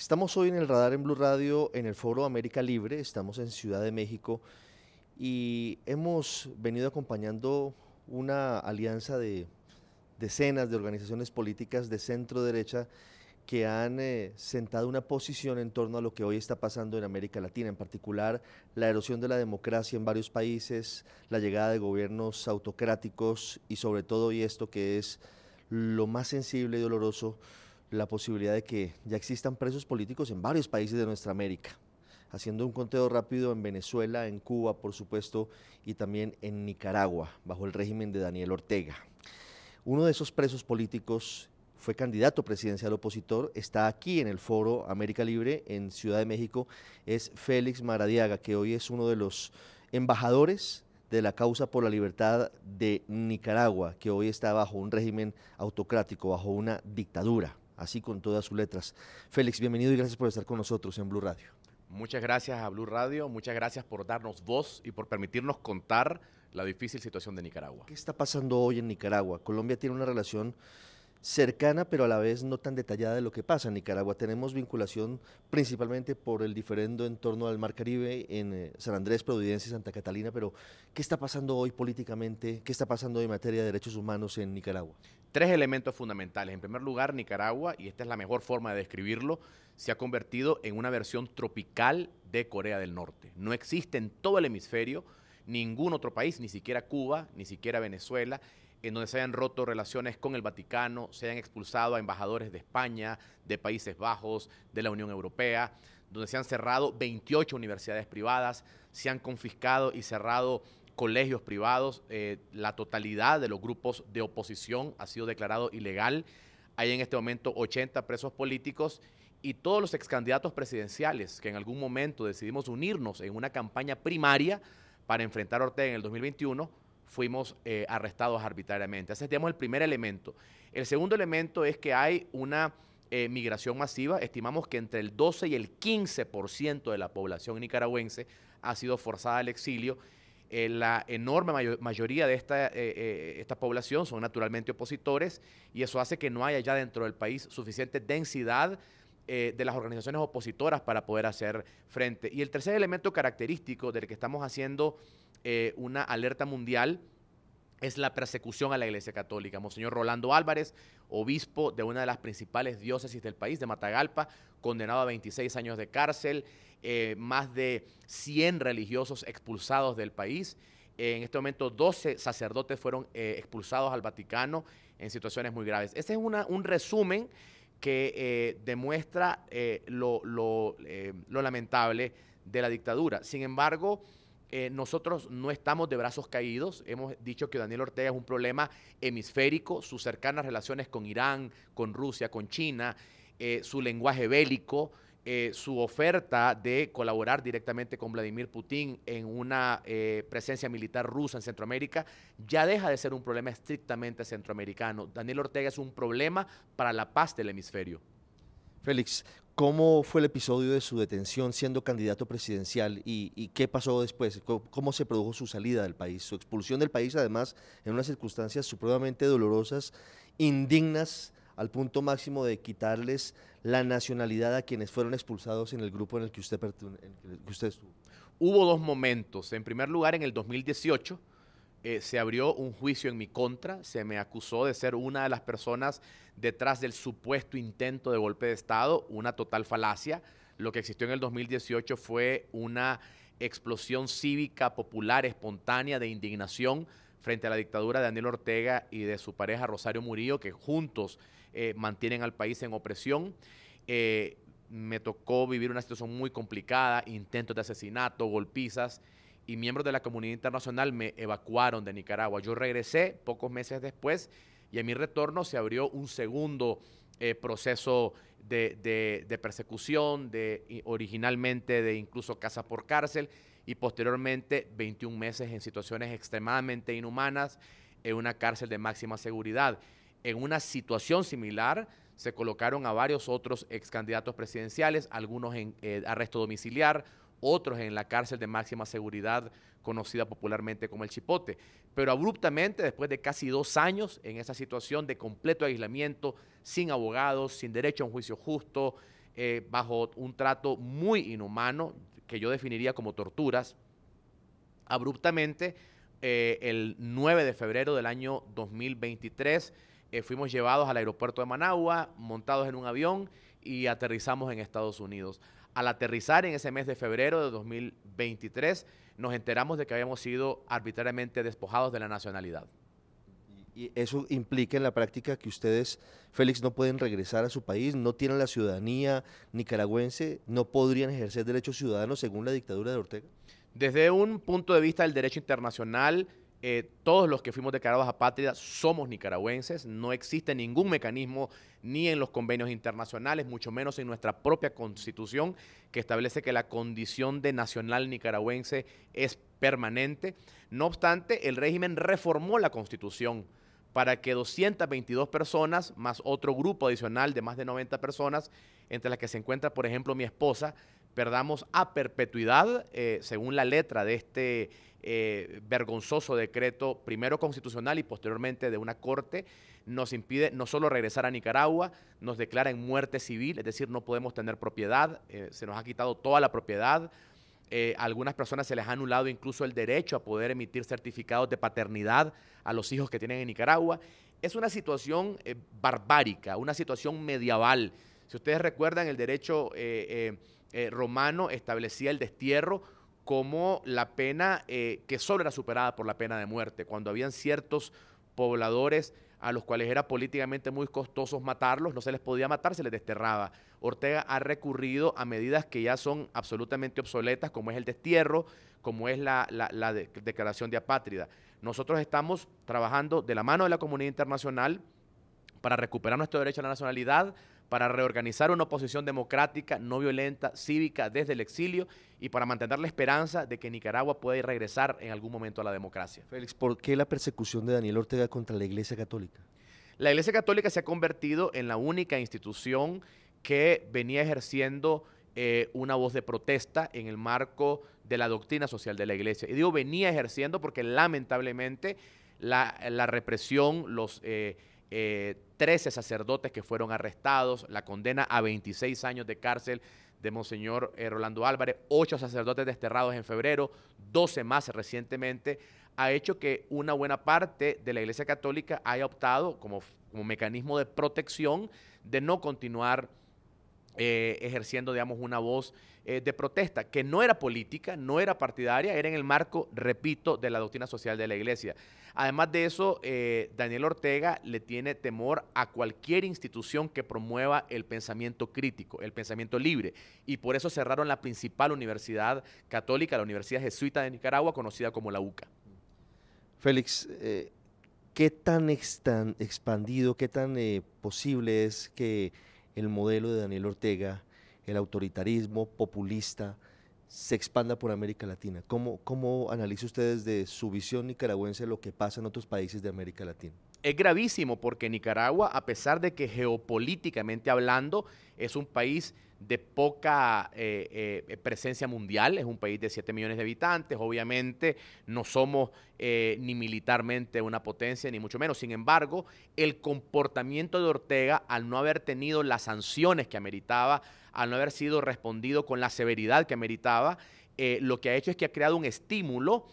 Estamos hoy en el radar en Blue Radio, en el Foro América Libre, estamos en Ciudad de México y hemos venido acompañando una alianza de decenas de organizaciones políticas de centro derecha que han eh, sentado una posición en torno a lo que hoy está pasando en América Latina, en particular la erosión de la democracia en varios países, la llegada de gobiernos autocráticos y sobre todo, y esto que es lo más sensible y doloroso, la posibilidad de que ya existan presos políticos en varios países de nuestra América. Haciendo un conteo rápido en Venezuela, en Cuba, por supuesto, y también en Nicaragua, bajo el régimen de Daniel Ortega. Uno de esos presos políticos fue candidato presidencial opositor, está aquí en el Foro América Libre en Ciudad de México, es Félix Maradiaga, que hoy es uno de los embajadores de la causa por la libertad de Nicaragua, que hoy está bajo un régimen autocrático, bajo una dictadura así con todas sus letras. Félix, bienvenido y gracias por estar con nosotros en Blue Radio. Muchas gracias a Blue Radio, muchas gracias por darnos voz y por permitirnos contar la difícil situación de Nicaragua. ¿Qué está pasando hoy en Nicaragua? Colombia tiene una relación cercana, pero a la vez no tan detallada de lo que pasa en Nicaragua. Tenemos vinculación principalmente por el diferendo en torno al Mar Caribe en eh, San Andrés, Providencia y Santa Catalina, pero ¿qué está pasando hoy políticamente? ¿Qué está pasando en materia de derechos humanos en Nicaragua? Tres elementos fundamentales. En primer lugar, Nicaragua, y esta es la mejor forma de describirlo, se ha convertido en una versión tropical de Corea del Norte. No existe en todo el hemisferio ningún otro país, ni siquiera Cuba, ni siquiera Venezuela, en donde se hayan roto relaciones con el Vaticano, se hayan expulsado a embajadores de España, de Países Bajos, de la Unión Europea, donde se han cerrado 28 universidades privadas, se han confiscado y cerrado colegios privados, eh, la totalidad de los grupos de oposición ha sido declarado ilegal, hay en este momento 80 presos políticos y todos los excandidatos presidenciales que en algún momento decidimos unirnos en una campaña primaria para enfrentar a Ortega en el 2021, fuimos eh, arrestados arbitrariamente. Ese es el primer elemento. El segundo elemento es que hay una eh, migración masiva. Estimamos que entre el 12 y el 15% de la población nicaragüense ha sido forzada al exilio. Eh, la enorme mayoría de esta, esta población son naturalmente opositores y eso hace que no haya ya dentro del país suficiente densidad de las organizaciones opositoras para poder hacer frente. Y el tercer elemento característico del que estamos haciendo eh, una alerta mundial es la persecución a la Iglesia Católica. Monseñor Rolando Álvarez, obispo de una de las principales diócesis del país, de Matagalpa, condenado a 26 años de cárcel, eh, más de 100 religiosos expulsados del país. en este momento 12 sacerdotes fueron eh, expulsados al Vaticano en situaciones muy graves. Este es un resumen que demuestra lo, lo lamentable de la dictadura. Sin embargo, eh, nosotros no estamos de brazos caídos. Hemos dicho que Daniel Ortega es un problema hemisférico, sus cercanas relaciones con Irán, con Rusia, con China, eh, su lenguaje bélico, eh, su oferta de colaborar directamente con Vladimir Putin en una presencia militar rusa en Centroamérica, ya deja de ser un problema estrictamente centroamericano. Daniel Ortega es un problema para la paz del hemisferio. Félix, ¿Cómo fue el episodio de su detención siendo candidato presidencial y, qué pasó después? ¿Cómo, se produjo su salida del país, su expulsión del país, además en unas circunstancias supremamente dolorosas, indignas, al punto máximo de quitarles la nacionalidad a quienes fueron expulsados en el grupo en el que usted, en el que usted estuvo? Hubo dos momentos. En primer lugar, en el 2018 eh, se abrió un juicio en mi contra, se me acusó de ser una de las personas detrás del supuesto intento de golpe de Estado, una total falacia. Lo que existió en el 2018 fue una explosión cívica, popular, espontánea de indignación frente a la dictadura de Daniel Ortega y de su pareja Rosario Murillo, que juntos eh, mantienen al país en opresión. Eh, me tocó vivir una situación muy complicada, intentos de asesinato, golpizas y miembros de la comunidad internacional me evacuaron de Nicaragua. Yo regresé pocos meses después y a mi retorno se abrió un segundo eh, proceso de, persecución, de, originalmente de incluso casa por cárcel y posteriormente 21 meses en situaciones extremadamente inhumanas en una cárcel de máxima seguridad. En una situación similar se colocaron a varios otros ex candidatos presidenciales, algunos en eh, arresto domiciliar, otros en la cárcel de máxima seguridad conocida popularmente como el Chipote. Pero abruptamente, después de casi dos años en esa situación de completo aislamiento, sin abogados, sin derecho a un juicio justo, eh, bajo un trato muy inhumano, que yo definiría como torturas, abruptamente, eh, el 9 de febrero del año 2023, eh, fuimos llevados al aeropuerto de Managua, montados en un avión y aterrizamos en Estados Unidos. Al aterrizar en ese mes de febrero de 2023, nos enteramos de que habíamos sido arbitrariamente despojados de la nacionalidad. Y eso implica en la práctica que ustedes, Félix, no pueden regresar a su país, no tienen la ciudadanía nicaragüense, no podrían ejercer derechos ciudadanos según la dictadura de Ortega. Desde un punto de vista del derecho internacional, eh, todos los que fuimos declarados apátridas somos nicaragüenses, no existe ningún mecanismo ni en los convenios internacionales, mucho menos en nuestra propia constitución, que establece que la condición de nacional nicaragüense es permanente. No obstante, el régimen reformó la constitución para que 222 personas, más otro grupo adicional de más de 90 personas, entre las que se encuentra, por ejemplo, mi esposa, perdamos a perpetuidad, eh, según la letra de este eh, vergonzoso decreto, primero constitucional y posteriormente de una corte, nos impide no solo regresar a Nicaragua, nos declara en muerte civil, es decir, no podemos tener propiedad, eh, se nos ha quitado toda la propiedad. Eh, a algunas personas se les ha anulado incluso el derecho a poder emitir certificados de paternidad a los hijos que tienen en Nicaragua. Es una situación barbárica, una situación medieval. Si ustedes recuerdan, el derecho romano establecía el destierro como la pena eh, que solo era superada por la pena de muerte, cuando habían ciertos pobladores a los cuales era políticamente muy costoso matarlos, no se les podía matar, se les desterraba. Ortega ha recurrido a medidas que ya son absolutamente obsoletas, como es el destierro, como es la, declaración de apátrida. Nosotros estamos trabajando de la mano de la comunidad internacional para recuperar nuestro derecho a la nacionalidad, para reorganizar una oposición democrática, no violenta, cívica desde el exilio y para mantener la esperanza de que Nicaragua pueda regresar en algún momento a la democracia. Félix, ¿por qué la persecución de Daniel Ortega contra la Iglesia Católica? La Iglesia Católica se ha convertido en la única institución que venía ejerciendo eh, una voz de protesta en el marco de la doctrina social de la Iglesia. Y digo venía ejerciendo porque lamentablemente la, represión, los... Eh, eh, 13 sacerdotes que fueron arrestados, la condena a 26 años de cárcel de Monseñor eh, Rolando Álvarez, 8 sacerdotes desterrados en febrero, 12 más recientemente, ha hecho que una buena parte de la Iglesia Católica haya optado como, mecanismo de protección de no continuar eh, ejerciendo, digamos, una voz eh, de protesta, que no era política, no era partidaria, era en el marco, repito, de la doctrina social de la Iglesia. Además de eso, eh, Daniel Ortega le tiene temor a cualquier institución que promueva el pensamiento crítico, el pensamiento libre, y por eso cerraron la principal universidad católica, la Universidad Jesuita de Nicaragua, conocida como la UCA. Félix, eh, ¿qué tan, tan, expandido, qué tan posible es que el modelo de Daniel Ortega el autoritarismo populista se expanda por América Latina. ¿Cómo, cómo analiza usted desde su visión nicaragüense lo que pasa en otros países de América Latina? Es gravísimo porque Nicaragua, a pesar de que geopolíticamente hablando es un país de poca eh, eh, presencia mundial, es un país de 7 millones de habitantes, obviamente no somos eh, ni militarmente una potencia, ni mucho menos. Sin embargo, el comportamiento de Ortega, al no haber tenido las sanciones que ameritaba, al no haber sido respondido con la severidad que ameritaba, lo que ha hecho es que ha creado un estímulo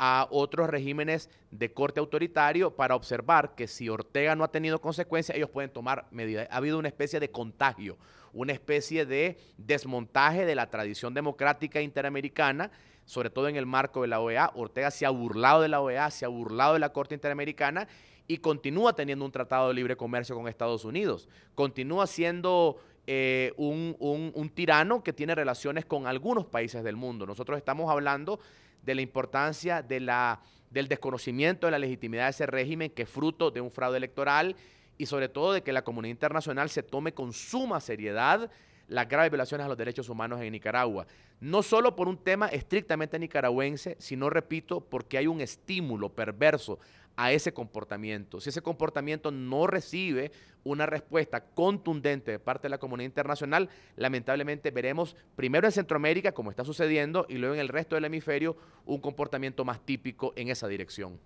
a otros regímenes de corte autoritario para observar que si Ortega no ha tenido consecuencias, ellos pueden tomar medidas. Ha habido una especie de contagio, una especie de desmontaje de la tradición democrática interamericana, sobre todo en el marco de la OEA. Ortega se ha burlado de la OEA, se ha burlado de la Corte Interamericana y continúa teniendo un tratado de libre comercio con Estados Unidos. Continúa siendo eh, un, tirano que tiene relaciones con algunos países del mundo. Nosotros estamos hablando de la importancia del desconocimiento de la legitimidad de ese régimen que es fruto de un fraude electoral, y sobre todo de que la comunidad internacional se tome con suma seriedad las graves violaciones a los derechos humanos en Nicaragua. No solo por un tema estrictamente nicaragüense, sino, repito, porque hay un estímulo perverso a ese comportamiento. Si ese comportamiento no recibe una respuesta contundente de parte de la comunidad internacional, lamentablemente veremos primero en Centroamérica, como está sucediendo, y luego en el resto del hemisferio, un comportamiento más típico en esa dirección.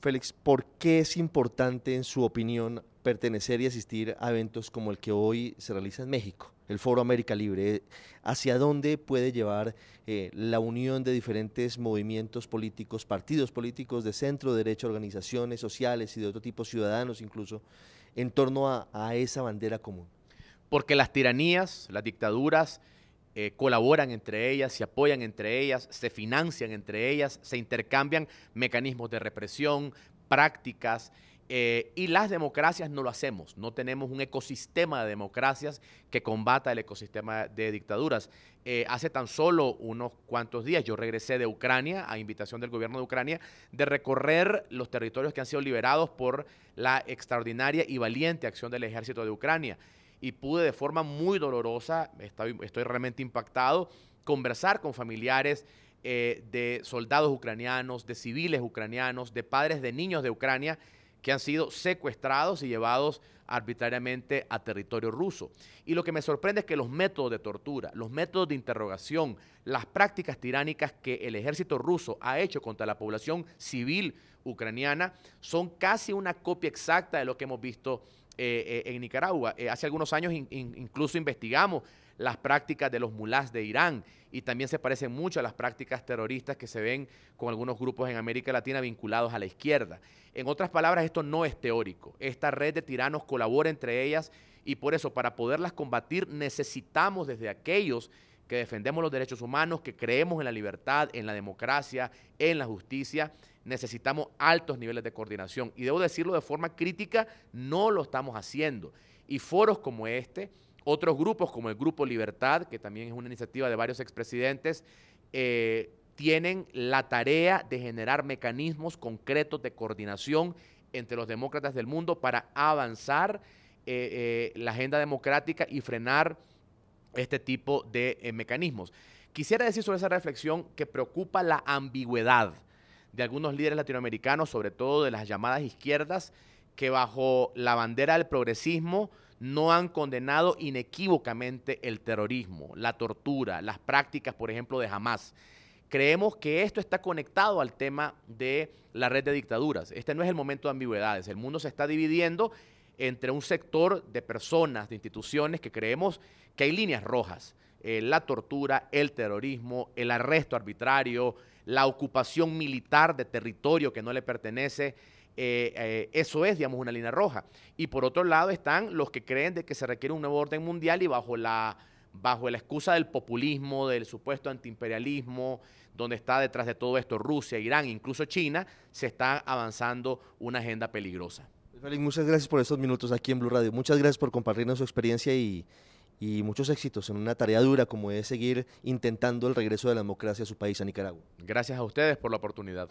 Félix, ¿por qué es importante, en su opinión, pertenecer y asistir a eventos como el que hoy se realiza en México, el Foro América Libre? ¿Hacia dónde puede llevar eh, la unión de diferentes movimientos políticos, partidos políticos de centro, derecho, organizaciones sociales y de otro tipo, ciudadanos incluso, en torno a, esa bandera común? Porque las tiranías, las dictaduras, eh, colaboran entre ellas, se apoyan entre ellas, se financian entre ellas, se intercambian mecanismos de represión, prácticas, eh, y las democracias no lo hacemos, no tenemos un ecosistema de democracias que combata el ecosistema de dictaduras. Eh, hace tan solo unos cuantos días yo regresé de Ucrania a invitación del gobierno de Ucrania de recorrer los territorios que han sido liberados por la extraordinaria y valiente acción del ejército de Ucrania. Y pude de forma muy dolorosa, estoy, realmente impactado, conversar con familiares eh, de soldados ucranianos, de civiles ucranianos, de padres de niños de Ucrania que han sido secuestrados y llevados arbitrariamente a territorio ruso. Y lo que me sorprende es que los métodos de tortura, los métodos de interrogación, las prácticas tiránicas que el ejército ruso ha hecho contra la población civil ucraniana son casi una copia exacta de lo que hemos visto eh, eh, en Nicaragua. Eh, hace algunos años incluso investigamos las prácticas de los mulás de Irán y también se parecen mucho a las prácticas terroristas que se ven con algunos grupos en América Latina vinculados a la izquierda. En otras palabras, esto no es teórico. Esta red de tiranos colabora entre ellas y por eso para poderlas combatir necesitamos desde aquellos que defendemos los derechos humanos, que creemos en la libertad, en la democracia, en la justicia, necesitamos altos niveles de coordinación. Y debo decirlo de forma crítica, no lo estamos haciendo. Y foros como este otros grupos, como el Grupo Libertad, que también es una iniciativa de varios expresidentes, eh, tienen la tarea de generar mecanismos concretos de coordinación entre los demócratas del mundo para avanzar eh, eh, la agenda democrática y frenar este tipo de mecanismos. Quisiera decir sobre esa reflexión que preocupa la ambigüedad de algunos líderes latinoamericanos, sobre todo de las llamadas izquierdas, que bajo la bandera del progresismo no han condenado inequívocamente el terrorismo, la tortura, las prácticas, por ejemplo, de Hamas. Creemos que esto está conectado al tema de la red de dictaduras. Este no es el momento de ambigüedades. El mundo se está dividiendo entre un sector de personas, de instituciones que creemos que hay líneas rojas. Eh, la tortura, el terrorismo, el arresto arbitrario, la ocupación militar de territorio que no le pertenece, eh, eh, eso es, digamos, una línea roja. Y por otro lado están los que creen de que se requiere un nuevo orden mundial y bajo la, bajo la excusa del populismo, del supuesto antiimperialismo, donde está detrás de todo esto Rusia, Irán, incluso China, se está avanzando una agenda peligrosa. Félix, muchas gracias por estos minutos aquí en Blue Radio. Muchas gracias por compartirnos su experiencia y, y muchos éxitos en una tarea dura como es seguir intentando el regreso de la democracia a su país, a Nicaragua. Gracias a ustedes por la oportunidad.